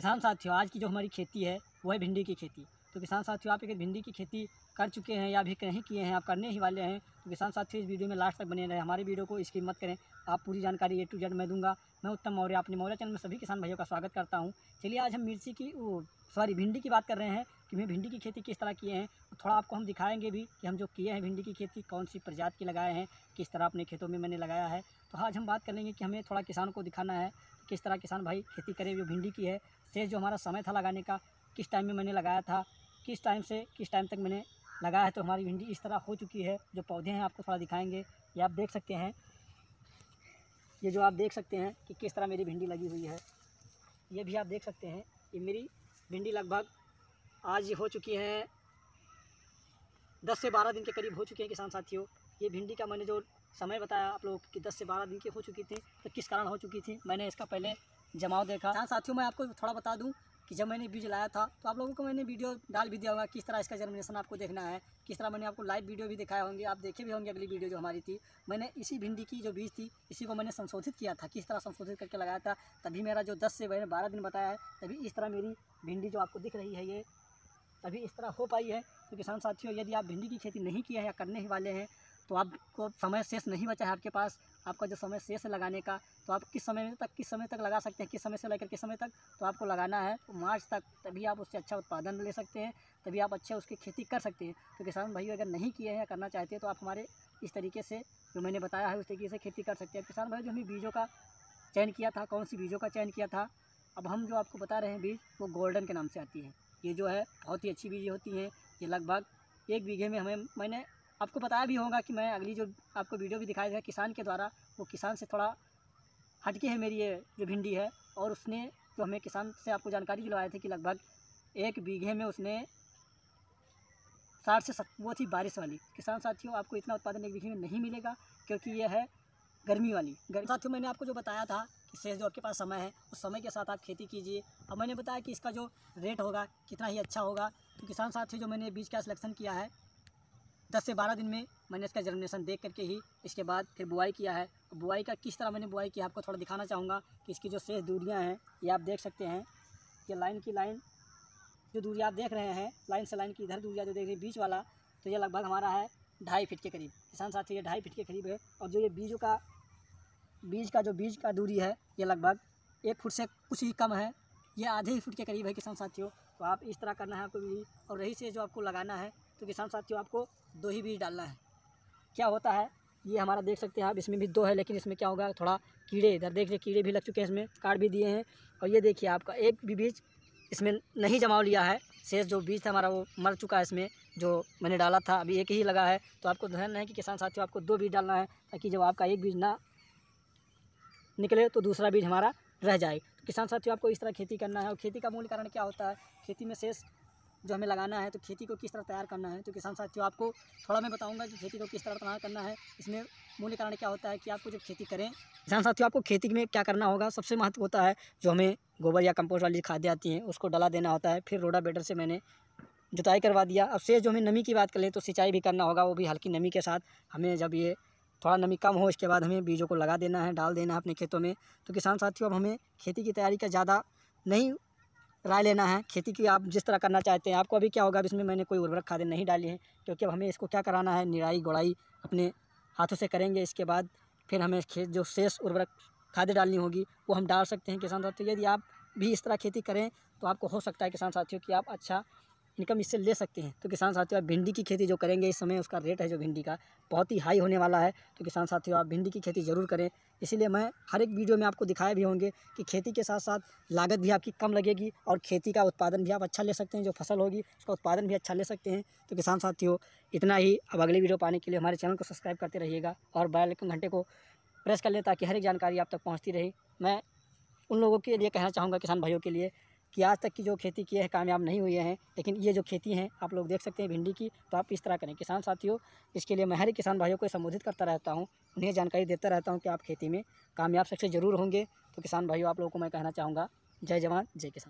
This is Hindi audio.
किसान साथियों आज की जो हमारी खेती है वो है भिंडी की खेती तो किसान साथियों आप अगर भिंडी की खेती कर चुके हैं या अभी नहीं किए हैं आप करने ही वाले हैं तो किसान साथियों इस वीडियो में लास्ट तक बने रहे हमारे वीडियो को इसकी मत करें आप पूरी जानकारी ए टू जेड मैं दूंगा मैं उत्तम मौर्य अपने मौर्य चैनल में सभी किसान भाइयों का स्वागत करता हूँ चलिए आज हम मिर्ची की सॉरी भिंडी की बात कर रहे हैं कि मैं भिंडी की खेती किस तरह किए हैं तो थोड़ा आपको हम दिखाएंगे भी कि हम जो किए हैं भिंडी की खेती कौन सी प्रजात की लगाए हैं किस तरह अपने खेतों में मैंने लगाया है तो आज हम बात करेंगे कि हमें थोड़ा किसान को दिखाना है किस तरह किसान भाई खेती करे जो भिंडी की है से जो हमारा समय था लगाने का किस टाइम में मैंने लगाया था किस टाइम से किस टाइम तक मैंने लगाया है तो हमारी भिंडी इस तरह हो चुकी है जो पौधे हैं आपको थोड़ा दिखाएंगे ये आप देख सकते हैं ये जो आप देख सकते हैं कि किस तरह मेरी भिंडी लगी हुई है ये भी आप देख सकते हैं कि मेरी भिंडी लगभग आज हो चुकी हैं दस से बारह दिन के करीब हो चुके हैं किसान साथियों ये भिंडी का मैंने जो समय बताया आप लोग कि दस से बारह दिन की हो चुकी थी तो किस कारण हो चुकी थी मैंने इसका पहले जमाव देखा किसान साथियों मैं आपको थोड़ा बता दूँ कि जब मैंने बीज लाया था तो आप लोगों को मैंने वीडियो डाल भी दिया होगा किस तरह इसका जर्मिनेशन आपको देखना है किस तरह मैंने आपको लाइव वीडियो भी दिखाया होंगे आप देखे भी होंगे अगली वीडियो जो हमारी थी मैंने इसी भिंडी की जो बीज थी इसी को मैंने संशोधित किया था किस तरह संशोधित करके लगाया था तभी मेरा जो दस से मैंने बारह दिन बताया है तभी इस तरह मेरी भिंडी जो आपको दिख रही है ये तभी इस तरह हो पाई है तो किसान साथियों यदि आप भिंडी की खेती नहीं किए हैं या करने ही वाले हैं तो आपको समय शेष नहीं बचा है आपके पास आपका जो समय शेष लगाने का तो आप किस समय तक किस समय तक लगा सकते हैं किस समय से लेकर किस समय तक तो आपको लगाना है तो मार्च तक तभी आप उससे अच्छा उत्पादन ले सकते हैं तभी आप अच्छे उसकी खेती कर सकते हैं तो किसान भाई अगर नहीं किए हैं या करना चाहते हैं तो आप हमारे इस तरीके से जो मैंने बताया है उस तरीके से खेती कर सकते हैं किसान भाई जो हमने बीजों का चयन किया था कौन सी बीजों का चयन किया था अब हम जो आपको बता रहे हैं बीज वो गोल्डन के नाम से आती है ये जो है बहुत ही अच्छी बीज होती हैं ये लगभग एक बीघे में हमें मैंने आपको बताया भी होगा कि मैं अगली जो आपको वीडियो भी दिखाया था किसान के द्वारा वो किसान से थोड़ा हटके है मेरी ये जो भिंडी है और उसने जो हमें किसान से आपको जानकारी दिलवाए थे कि लगभग एक बीघे में उसने साठ से सत वो थी बारिश वाली किसान साथियों आपको इतना उत्पादन एक बीघे में नहीं मिलेगा क्योंकि ये है गर्मी वाली गर्मी साथियों मैंने आपको जो बताया था शेष जो आपके पास समय है उस समय के साथ आप खेती कीजिए अब मैंने बताया कि इसका जो रेट होगा कितना ही अच्छा होगा तो किसान साथ जो मैंने बीज का सिलेक्शन किया है दस से बारह दिन में मैंने इसका जर्मिनेशन देख करके ही इसके बाद फिर बुआई किया है बुआई का किस तरह मैंने बुआई किया आपको थोड़ा दिखाना चाहूँगा कि इसकी जो शेष दूरियाँ हैं ये आप देख सकते हैं ये लाइन की लाइन जो दूरी आप देख रहे हैं लाइन से लाइन की इधर दूरिया जो देख रहे हैं बीच वाला तो ये लगभग हमारा है ढाई फीट के करीब किसान साथी ये ढाई फीट के करीब है और जो ये बीजों का बीज का जो बीज का दूरी है ये लगभग एक फुट से कुछ ही कम है ये आधे ही फुट के करीब है किसान साथियों तो आप इस तरह करना है आपको भी और रही से जो आपको लगाना है तो किसान साथियों आपको दो ही बीज डालना है क्या होता है ये हमारा देख सकते हैं आप इसमें भी दो है लेकिन इसमें क्या होगा थोड़ा कीड़े इधर देख लीजिए कीड़े भी लग चुके हैं इसमें काट भी दिए हैं और ये देखिए आपका एक भी बीज इसमें नहीं जमा लिया है शेष जो बीज था हमारा वो मर चुका है इसमें जो मैंने डाला था अभी एक ही लगा है तो आपको ध्यान है कि किसान साथियों आपको दो बीज डालना है ताकि जब आपका एक बीज ना निकले तो दूसरा बीज हमारा रह जाए तो किसान साथियों आपको इस तरह खेती करना है और खेती का मूल कारण क्या होता है खेती में शेष जो हमें लगाना है तो खेती को किस तरह तैयार करना है तो किसान साथियों आपको थोड़ा मैं बताऊंगा कि खेती को किस तरह तैयार करना है इसमें मूल कारण क्या होता है कि आपको जब खेती करें किसान साथियों आपको खेती में क्या करना होगा सबसे महत्व होता है जो हमें गोबर या कंपोस्ट वाली खादें आती हैं उसको डला देना होता है फिर रोडा बेटर से मैंने जुताई करवा दिया अब से जो हमें नमी की बात करें तो सिंचाई भी करना होगा वो भी हल्की नमी के साथ हमें जब ये थोड़ा नमी कम हो इसके बाद हमें बीजों को लगा देना है डाल देना है अपने खेतों में तो किसान साथियों अब हमें खेती की तैयारी का ज़्यादा नहीं राय लेना है खेती की आप जिस तरह करना चाहते हैं आपको अभी क्या होगा इसमें मैंने कोई उर्वरक खादें नहीं डाली है क्योंकि अब हमें इसको क्या कराना है निराई गोड़ाई अपने हाथों से करेंगे इसके बाद फिर हमें खेत जो शेष उर्वरक खादें डालनी होगी वो हम डाल सकते हैं किसान साथियों यदि आप भी इस तरह खेती करें तो आपको हो सकता है किसान साथियों कि आप अच्छा इनकम इससे ले सकते हैं तो किसान साथियों आप भिंडी की खेती जो करेंगे इस समय उसका रेट है जो भिंडी का बहुत ही हाई होने वाला है तो किसान साथियों आप भिंडी की खेती ज़रूर करें इसीलिए मैं हर एक वीडियो में आपको दिखाए भी होंगे कि खेती के साथ साथ लागत भी आपकी कम लगेगी और खेती का उत्पादन भी आप अच्छा ले सकते हैं जो फसल होगी उसका उत्पादन भी अच्छा ले सकते हैं तो किसान साथियों इतना ही अब अगली वीडियो पाने के लिए हमारे चैनल को सब्सक्राइब करते रहिएगा और बैल घंटे को प्रेस कर लें ताकि हर एक जानकारी आप तक पहुँचती रहे मैं उन लोगों के लिए कहना चाहूँगा किसान भाइयों के लिए कि आज तक की जो खेती किए हैं कामयाब नहीं हुए हैं लेकिन ये जो खेती हैं आप लोग देख सकते हैं भिंडी की तो आप इस तरह करें किसान साथियों इसके लिए मैं हर किसान भाइयों को संबोधित करता रहता हूँ उन्हें जानकारी देता रहता हूँ कि आप खेती में कामयाब सबसे ज़रूर होंगे तो किसान भाइयों आप लोगों को मैं कहना चाहूँगा जय जवान जय किसान